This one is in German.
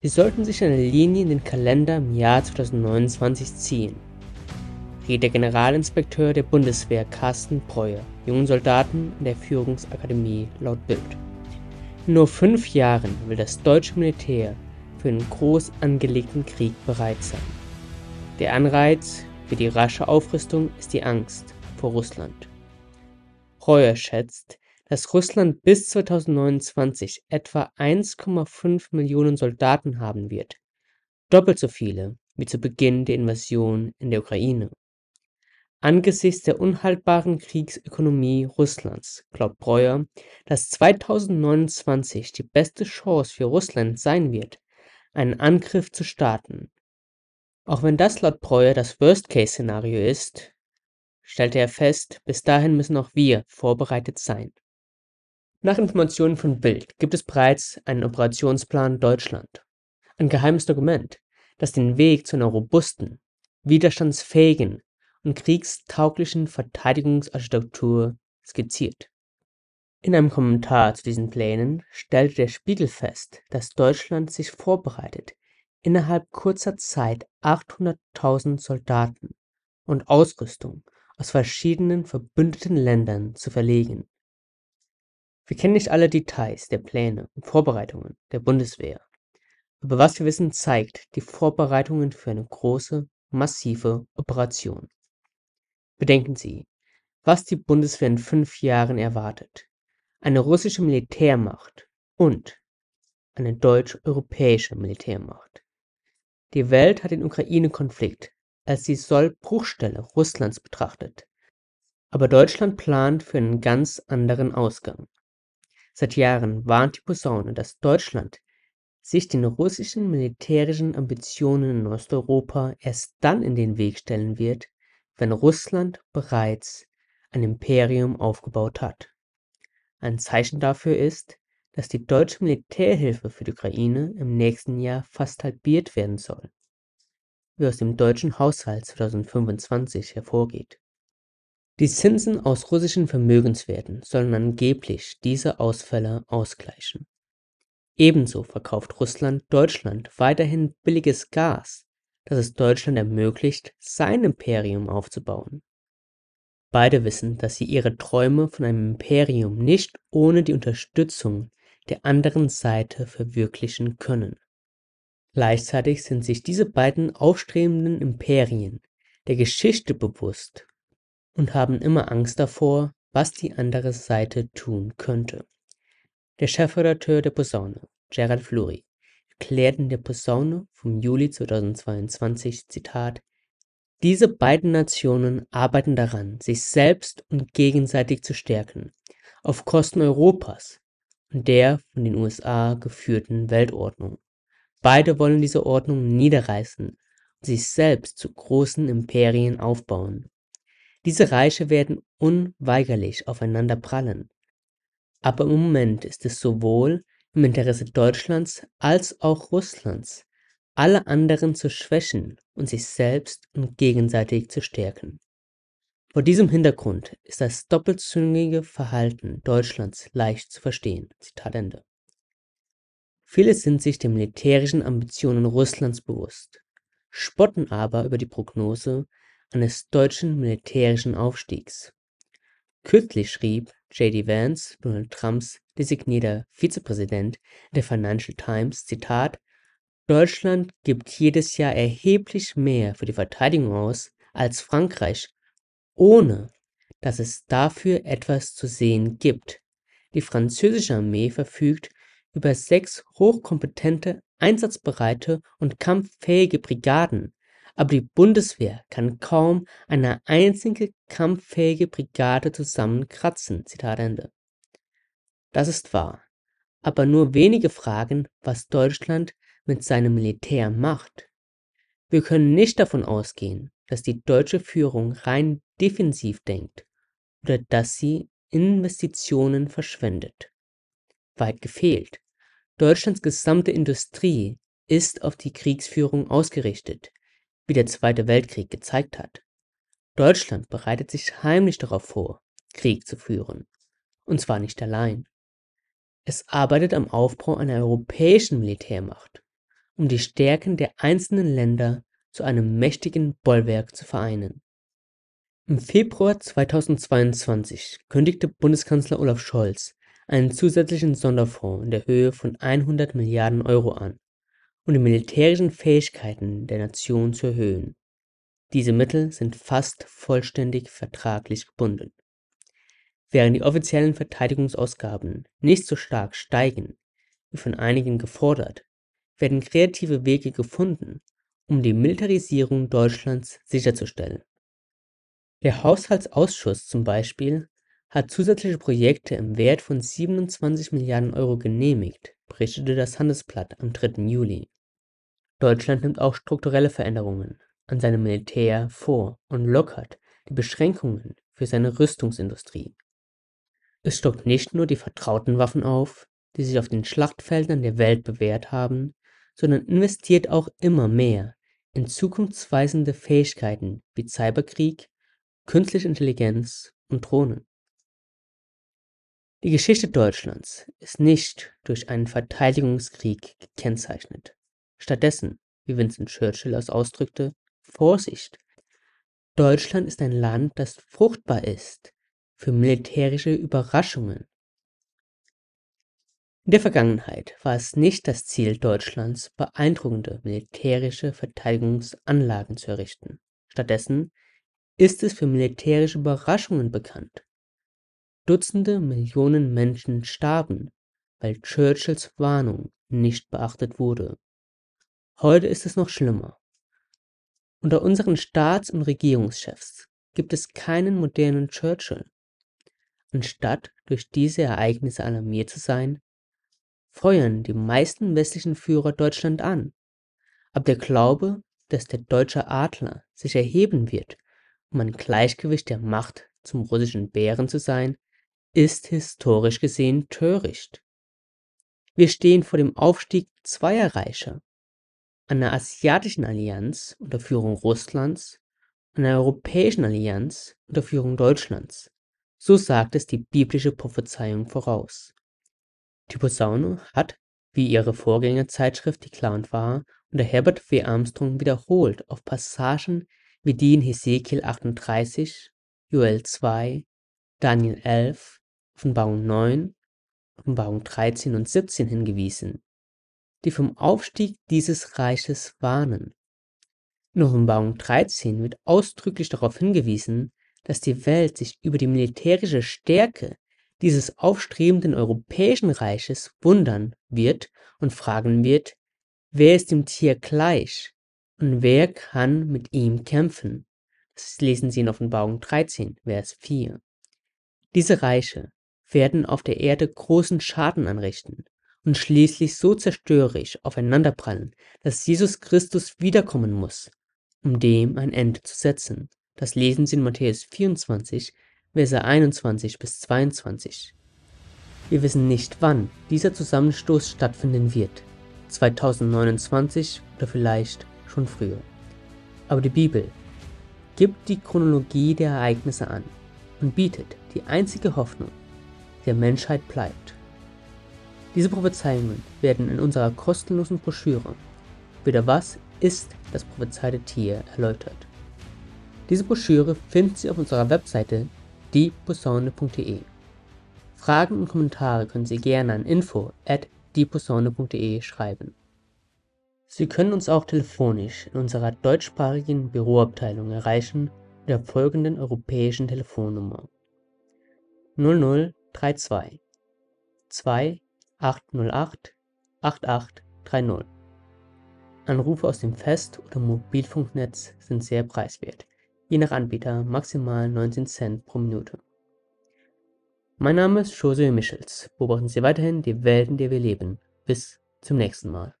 Sie sollten sich eine Linie in den Kalender im Jahr 2029 ziehen, riet der Generalinspekteur der Bundeswehr Carsten Breuer jungen Soldaten in der Führungsakademie laut Bild. In nur fünf Jahren will das deutsche Militär für einen groß angelegten Krieg bereit sein. Der Anreiz für die rasche Aufrüstung ist die Angst vor Russland. Breuer schätzt, dass Russland bis 2029 etwa 1,5 Millionen Soldaten haben wird, doppelt so viele wie zu Beginn der Invasion in der Ukraine. Angesichts der unhaltbaren Kriegsökonomie Russlands glaubt Breuer, dass 2029 die beste Chance für Russland sein wird, einen Angriff zu starten. Auch wenn das laut Breuer das Worst-Case-Szenario ist, stellte er fest, bis dahin müssen auch wir vorbereitet sein. Nach Informationen von Bild gibt es bereits einen Operationsplan Deutschland, ein geheimes Dokument, das den Weg zu einer robusten, widerstandsfähigen und kriegstauglichen Verteidigungsarchitektur skizziert. In einem Kommentar zu diesen Plänen stellte der Spiegel fest, dass Deutschland sich vorbereitet, innerhalb kurzer Zeit 800.000 Soldaten und Ausrüstung aus verschiedenen verbündeten Ländern zu verlegen wir kennen nicht alle Details der Pläne und Vorbereitungen der Bundeswehr. Aber was wir wissen, zeigt die Vorbereitungen für eine große, massive Operation. Bedenken Sie, was die Bundeswehr in fünf Jahren erwartet. Eine russische Militärmacht und eine deutsch-europäische Militärmacht. Die Welt hat den Ukraine-Konflikt als die Sollbruchstelle Russlands betrachtet. Aber Deutschland plant für einen ganz anderen Ausgang. Seit Jahren warnt die Posaune, dass Deutschland sich den russischen militärischen Ambitionen in Osteuropa erst dann in den Weg stellen wird, wenn Russland bereits ein Imperium aufgebaut hat. Ein Zeichen dafür ist, dass die deutsche Militärhilfe für die Ukraine im nächsten Jahr fast halbiert werden soll, wie aus dem deutschen Haushalt 2025 hervorgeht die Zinsen aus russischen Vermögenswerten sollen angeblich diese Ausfälle ausgleichen. Ebenso verkauft Russland Deutschland weiterhin billiges Gas, das es Deutschland ermöglicht, sein Imperium aufzubauen. Beide wissen, dass sie ihre Träume von einem Imperium nicht ohne die Unterstützung der anderen Seite verwirklichen können. Gleichzeitig sind sich diese beiden aufstrebenden Imperien der Geschichte bewusst und haben immer Angst davor, was die andere Seite tun könnte. Der Chefredakteur der Posaune, Gerald Flury, erklärt in der Posaune vom Juli 2022, Zitat, diese beiden Nationen arbeiten daran, sich selbst und gegenseitig zu stärken, auf Kosten Europas und der von den USA geführten Weltordnung. Beide wollen diese Ordnung niederreißen und sich selbst zu großen Imperien aufbauen. Diese Reiche werden unweigerlich aufeinander prallen. Aber im Moment ist es sowohl im Interesse Deutschlands als auch Russlands, alle anderen zu schwächen und sich selbst und gegenseitig zu stärken. Vor diesem Hintergrund ist das doppelzüngige Verhalten Deutschlands leicht zu verstehen. Zitat Ende. Viele sind sich der militärischen Ambitionen Russlands bewusst, spotten aber über die Prognose, eines deutschen militärischen Aufstiegs. Kürzlich schrieb J.D. Vance, Donald Trumps designierter Vizepräsident, der Financial Times: „ Zitat, Deutschland gibt jedes Jahr erheblich mehr für die Verteidigung aus als Frankreich, ohne dass es dafür etwas zu sehen gibt. Die französische Armee verfügt über sechs hochkompetente, einsatzbereite und kampffähige Brigaden aber die Bundeswehr kann kaum eine einzige kampffähige Brigade zusammenkratzen. Zitat Ende. Das ist wahr, aber nur wenige fragen, was Deutschland mit seinem Militär macht. Wir können nicht davon ausgehen, dass die deutsche Führung rein defensiv denkt oder dass sie Investitionen verschwendet. Weit gefehlt. Deutschlands gesamte Industrie ist auf die Kriegsführung ausgerichtet wie der Zweite Weltkrieg gezeigt hat. Deutschland bereitet sich heimlich darauf vor, Krieg zu führen. Und zwar nicht allein. Es arbeitet am Aufbau einer europäischen Militärmacht, um die Stärken der einzelnen Länder zu einem mächtigen Bollwerk zu vereinen. Im Februar 2022 kündigte Bundeskanzler Olaf Scholz einen zusätzlichen Sonderfonds in der Höhe von 100 Milliarden Euro an, um die militärischen Fähigkeiten der Nation zu erhöhen. Diese Mittel sind fast vollständig vertraglich gebunden. Während die offiziellen Verteidigungsausgaben nicht so stark steigen, wie von einigen gefordert, werden kreative Wege gefunden, um die Militarisierung Deutschlands sicherzustellen. Der Haushaltsausschuss zum Beispiel hat zusätzliche Projekte im Wert von 27 Milliarden Euro genehmigt, berichtete das Handelsblatt am 3. Juli. Deutschland nimmt auch strukturelle Veränderungen an seinem Militär vor und lockert die Beschränkungen für seine Rüstungsindustrie. Es stockt nicht nur die vertrauten Waffen auf, die sich auf den Schlachtfeldern der Welt bewährt haben, sondern investiert auch immer mehr in zukunftsweisende Fähigkeiten wie Cyberkrieg, künstliche Intelligenz und Drohnen. Die Geschichte Deutschlands ist nicht durch einen Verteidigungskrieg gekennzeichnet. Stattdessen, wie Winston Churchill es ausdrückte, Vorsicht! Deutschland ist ein Land, das fruchtbar ist für militärische Überraschungen. In der Vergangenheit war es nicht das Ziel Deutschlands, beeindruckende militärische Verteidigungsanlagen zu errichten. Stattdessen ist es für militärische Überraschungen bekannt. Dutzende Millionen Menschen starben, weil Churchills Warnung nicht beachtet wurde Heute ist es noch schlimmer. Unter unseren Staats- und Regierungschefs gibt es keinen modernen Churchill. Anstatt durch diese Ereignisse alarmiert zu sein, feuern die meisten westlichen Führer Deutschland an. Aber der Glaube, dass der deutsche Adler sich erheben wird, um ein Gleichgewicht der Macht zum russischen Bären zu sein, ist historisch gesehen töricht. Wir stehen vor dem Aufstieg zweier Reiche, einer asiatischen Allianz unter Führung Russlands, einer europäischen Allianz unter Führung Deutschlands. So sagt es die biblische Prophezeiung voraus. Die Posaune hat, wie ihre Vorgängerzeitschrift Die Clown war, unter Herbert W. Armstrong wiederholt auf Passagen wie die in Hesekiel 38, Joel 2, Daniel 11, Offenbarung 9, Offenbarung 13 und 17 hingewiesen die vom Aufstieg dieses Reiches warnen. In Offenbarung 13 wird ausdrücklich darauf hingewiesen, dass die Welt sich über die militärische Stärke dieses aufstrebenden europäischen Reiches wundern wird und fragen wird, wer ist dem Tier gleich und wer kann mit ihm kämpfen? Das lesen Sie in Offenbarung 13, Vers 4. Diese Reiche werden auf der Erde großen Schaden anrichten und schließlich so zerstörerisch aufeinanderprallen, dass Jesus Christus wiederkommen muss, um dem ein Ende zu setzen. Das lesen Sie in Matthäus 24, Verse 21 bis 22. Wir wissen nicht, wann dieser Zusammenstoß stattfinden wird. 2029 oder vielleicht schon früher. Aber die Bibel gibt die Chronologie der Ereignisse an und bietet die einzige Hoffnung, der Menschheit bleibt. Diese Prophezeiungen werden in unserer kostenlosen Broschüre Wieder was ist das prophezeite Tier erläutert. Diese Broschüre finden Sie auf unserer Webseite dieposaune.de. Fragen und Kommentare können Sie gerne an info at dieposaune.de schreiben. Sie können uns auch telefonisch in unserer deutschsprachigen Büroabteilung erreichen mit der folgenden europäischen Telefonnummer 0032 2 808 8830. Anrufe aus dem Fest- oder Mobilfunknetz sind sehr preiswert, je nach Anbieter maximal 19 Cent pro Minute. Mein Name ist José Michels. Beobachten Sie weiterhin die Welten, in der wir leben. Bis zum nächsten Mal.